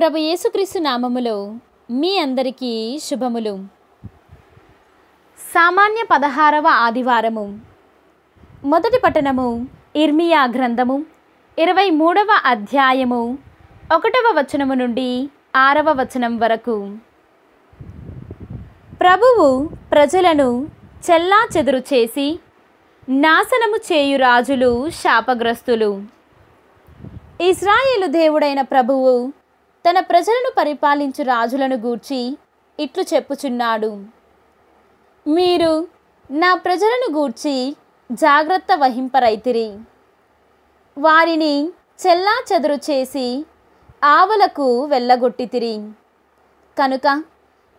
ప్రభు యేసుక్రీస్తు నామములో మీ అందరికీ శుభములు సామాన్య పదహారవ ఆదివారము మొదటి పట్టణము ఇర్మియా గ్రంథము ఇరవై మూడవ అధ్యాయము ఒకటవ వచనము నుండి ఆరవ వచనం వరకు ప్రభువు ప్రజలను చెల్లా చెదురు చేసి నాశనము చేయు రాజులు శాపగ్రస్తులు ఇజ్రాయేలు దేవుడైన ప్రభువు తన ప్రజలను పరిపాలించు రాజులను గూర్చి ఇట్లు చెప్పుచున్నాడు మీరు నా ప్రజలను గూర్చి జాగ్రత్త వహింపరైతిరి వారిని చెల్లా చెదురు చేసి ఆవులకు వెళ్ళగొట్టితిరి కనుక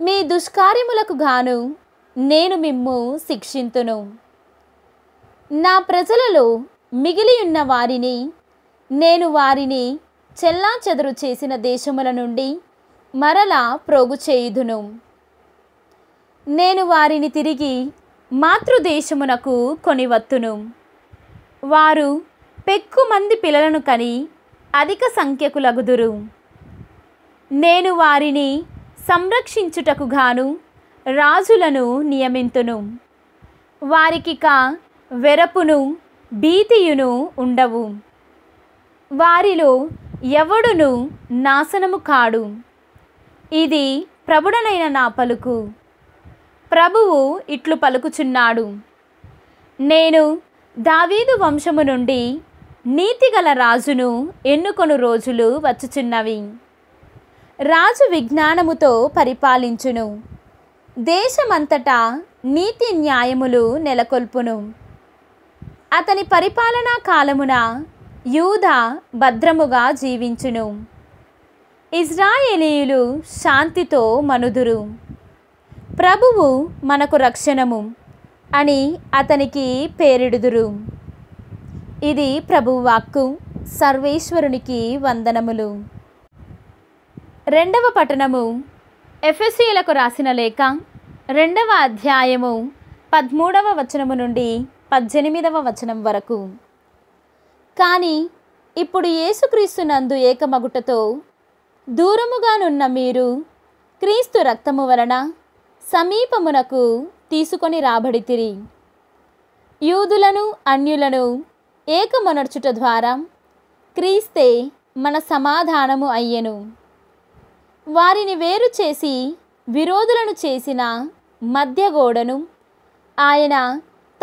మీ దుష్కార్యములకు గాను నేను మిమ్ము శిక్షింతును నా ప్రజలలో మిగిలియున్న వారిని నేను వారిని చెల్లా చేసిన దేశముల నుండి మరలా ప్రోగు చేయుదును నేను వారిని తిరిగి మాతృదేశమునకు కొనివత్తును వారు పెక్కు మంది పిల్లలను కని అధిక సంఖ్యకు లగుదురు నేను వారిని సంరక్షించుటకు గాను రాజులను నియమింతును వారికిక వెరపును భీతియును ఉండవు వారిలో ఎవడును నాశనము కాడు ఇది ప్రభుడనైన నా పలుకు ప్రభువు ఇట్లు పలుకుచున్నాడు నేను దావీదు వంశము నుండి నీతిగల రాజును ఎన్నుకొను రోజులు వచ్చుచున్నవి రాజు విజ్ఞానముతో పరిపాలించును దేశమంతటా నీతి న్యాయములు నెలకొల్పును అతని పరిపాలనా కాలమున యూధ భద్రముగా జీవించును ఇజ్రాయేలీయులు శాంతితో మనుదురు ప్రభువు మనకు రక్షణము అని అతనికి పేరిడుదురు ఇది ప్రభువాక్కు సర్వేశ్వరునికి వందనములు రెండవ పట్టణము ఎఫ్ఎస్సీలకు రాసిన లేఖ రెండవ అధ్యాయము పదమూడవ వచనము నుండి పద్దెనిమిదవ వచనం వరకు కానీ ఇప్పుడు నందు ఏకమగుటతో దూరముగానున్న మీరు క్రీస్తు రక్తము వలన సమీపమునకు తీసుకొని రాబడితిరి యూదులను అన్యులను ఏకమనర్చుట ద్వారా క్రీస్తే మన సమాధానము అయ్యెను వారిని వేరు చేసి విరోధులను చేసిన మధ్యగోడను ఆయన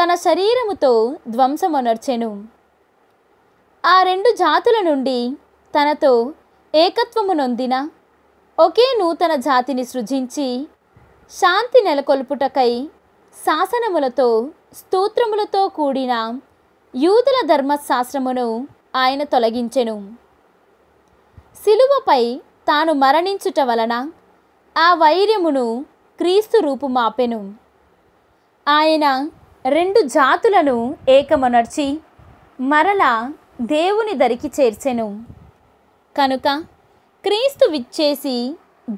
తన శరీరముతో ధ్వంసమునర్చెను ఆ రెండు జాతుల నుండి తనతో ఏకత్వము నొందిన ఒకే నూతన జాతిని సృజించి శాంతి నెలకొల్పుటకై శాసనములతో స్తోత్రములతో కూడిన యూదుల ధర్మశాస్త్రమును ఆయన తొలగించెను శిలువపై తాను మరణించుట వలన ఆ వైర్యమును క్రీస్తు రూపుమాపెను ఆయన రెండు జాతులను ఏకమునర్చి మరలా దేవుని దరికి చేర్చెను కనుక క్రీస్తు విచ్చేసి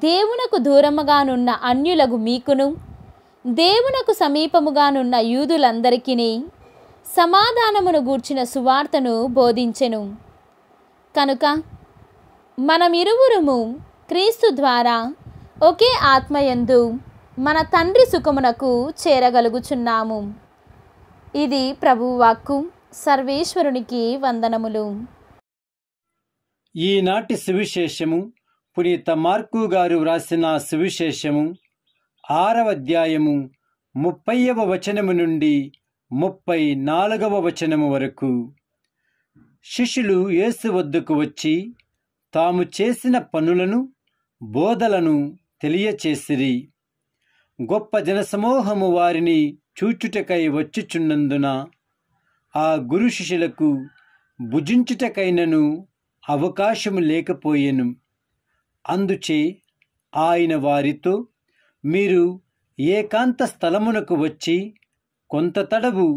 దేవునకు దూరముగానున్న అన్యులకు మీకును దేవునకు సమీపముగానున్న యూదులందరికీ సమాధానమును గూర్చిన సువార్తను బోధించెను కనుక మనమిరువురుము క్రీస్తు ద్వారా ఒకే ఆత్మయందు మన తండ్రి సుఖమునకు చేరగలుగుచున్నాము ఇది ప్రభువాక్కు సర్వేశ్వరునికి వందనములు ఈనాటి సువిశేషము పునీత మార్కు గారు వ్రాసిన సువిశేషము ఆరవ అధ్యాయము ముప్పైవ వచనము నుండి ముప్పై నాలుగవ వచనము వరకు శిష్యులు యేసు వద్దకు వచ్చి తాము చేసిన పనులను బోధలను తెలియచేసిరి గొప్ప జనసమూహము వారిని చూచుటకై వచ్చుచున్నందున ఆ గురు శిష్యులకు భుజించుటకైనను అవకాశము లేకపోయెను అందుచే ఆయన వారితో మీరు ఏకాంత స్థలమునకు వచ్చి కొంత తడవు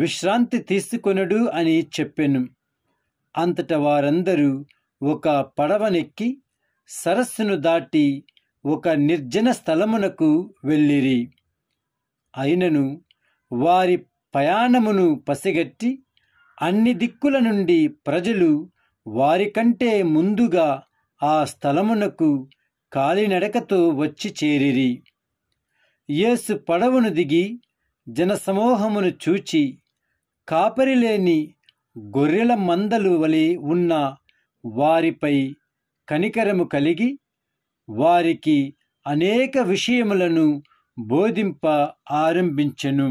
విశ్రాంతి తీసుకొనడు అని చెప్పెను అంతట వారందరూ ఒక పడవనెక్కి సరస్సును దాటి ఒక నిర్జన స్థలమునకు వెళ్ళిరి అయినను వారి ప్రయాణమును పసిగట్టి అన్ని దిక్కుల నుండి ప్రజలు వారికంటే ముందుగా ఆ స్థలమునకు కాలినడకతో వచ్చి చేరిరి యేసు పడవను దిగి జనసమూహమును చూచి కాపరిలేని గొర్రెల మందలు వలె ఉన్న వారిపై కనికరము కలిగి వారికి అనేక విషయములను బోధింప ఆరంభించెను